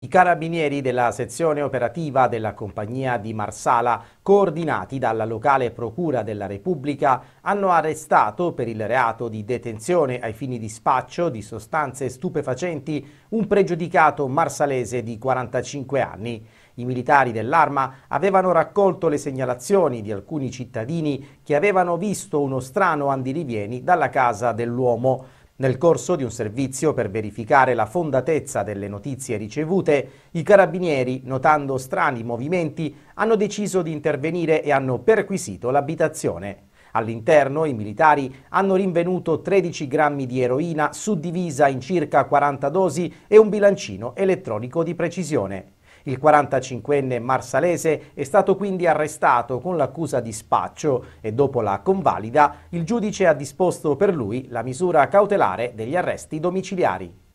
I carabinieri della sezione operativa della compagnia di Marsala, coordinati dalla locale Procura della Repubblica, hanno arrestato per il reato di detenzione ai fini di spaccio di sostanze stupefacenti un pregiudicato marsalese di 45 anni. I militari dell'arma avevano raccolto le segnalazioni di alcuni cittadini che avevano visto uno strano andirivieni dalla casa dell'uomo. Nel corso di un servizio per verificare la fondatezza delle notizie ricevute, i carabinieri, notando strani movimenti, hanno deciso di intervenire e hanno perquisito l'abitazione. All'interno i militari hanno rinvenuto 13 grammi di eroina suddivisa in circa 40 dosi e un bilancino elettronico di precisione. Il 45enne marsalese è stato quindi arrestato con l'accusa di spaccio e dopo la convalida il giudice ha disposto per lui la misura cautelare degli arresti domiciliari.